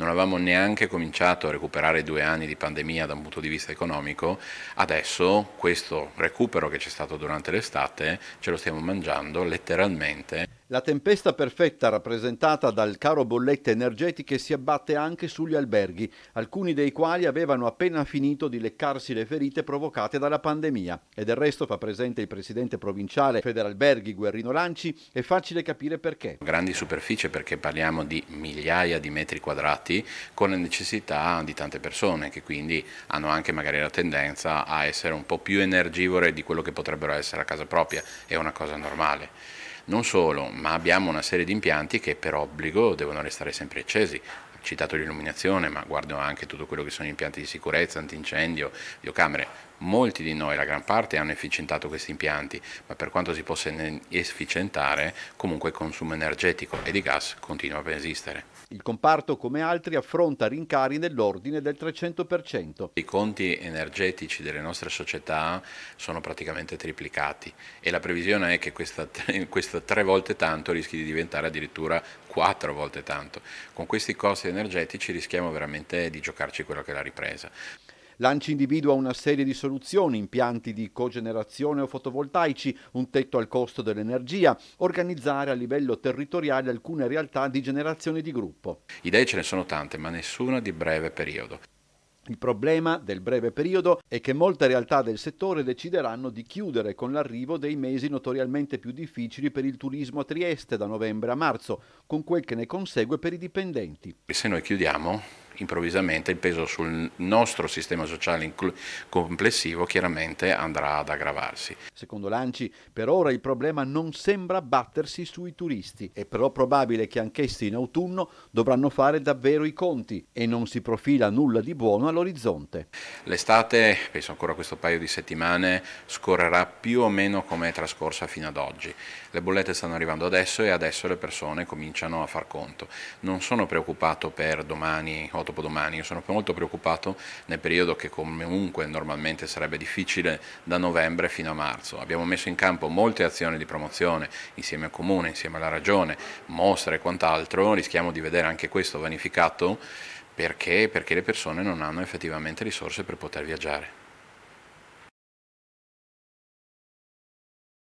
non avevamo neanche cominciato a recuperare due anni di pandemia da un punto di vista economico, adesso questo recupero che c'è stato durante l'estate ce lo stiamo mangiando letteralmente. La tempesta perfetta rappresentata dal caro bollette energetiche si abbatte anche sugli alberghi, alcuni dei quali avevano appena finito di leccarsi le ferite provocate dalla pandemia. E del resto, fa presente il presidente provinciale Federalberghi Guerrino Lanci, è facile capire perché. Grandi superficie perché parliamo di migliaia di metri quadrati con le necessità di tante persone che quindi hanno anche magari la tendenza a essere un po' più energivore di quello che potrebbero essere a casa propria. È una cosa normale. Non solo, ma abbiamo una serie di impianti che per obbligo devono restare sempre accesi, citato l'illuminazione, ma guardo anche tutto quello che sono impianti di sicurezza, antincendio, videocamere. Molti di noi, la gran parte, hanno efficientato questi impianti, ma per quanto si possa efficientare, comunque il consumo energetico e di gas continua a esistere. Il comparto, come altri, affronta rincari nell'ordine del 300%. I conti energetici delle nostre società sono praticamente triplicati e la previsione è che questa, questa tre volte tanto rischi di diventare addirittura quattro volte tanto. Con questi costi energetici rischiamo veramente di giocarci quella che è la ripresa. L'ANCI individua una serie di soluzioni, impianti di cogenerazione o fotovoltaici, un tetto al costo dell'energia, organizzare a livello territoriale alcune realtà di generazione di gruppo. Idee ce ne sono tante, ma nessuna di breve periodo. Il problema del breve periodo è che molte realtà del settore decideranno di chiudere con l'arrivo dei mesi notoriamente più difficili per il turismo a Trieste da novembre a marzo, con quel che ne consegue per i dipendenti. E se noi chiudiamo improvvisamente il peso sul nostro sistema sociale complessivo chiaramente andrà ad aggravarsi. Secondo l'Anci, per ora il problema non sembra battersi sui turisti, è però probabile che anch'essi in autunno dovranno fare davvero i conti e non si profila nulla di buono all'orizzonte. L'estate, penso ancora a questo paio di settimane, scorrerà più o meno come è trascorsa fino ad oggi. Le bollette stanno arrivando adesso e adesso le persone cominciano a far conto. Non sono preoccupato per domani o domani dopodomani. Io sono molto preoccupato nel periodo che comunque normalmente sarebbe difficile da novembre fino a marzo. Abbiamo messo in campo molte azioni di promozione insieme al Comune, insieme alla Ragione, mostre e quant'altro, rischiamo di vedere anche questo vanificato perché, perché le persone non hanno effettivamente risorse per poter viaggiare.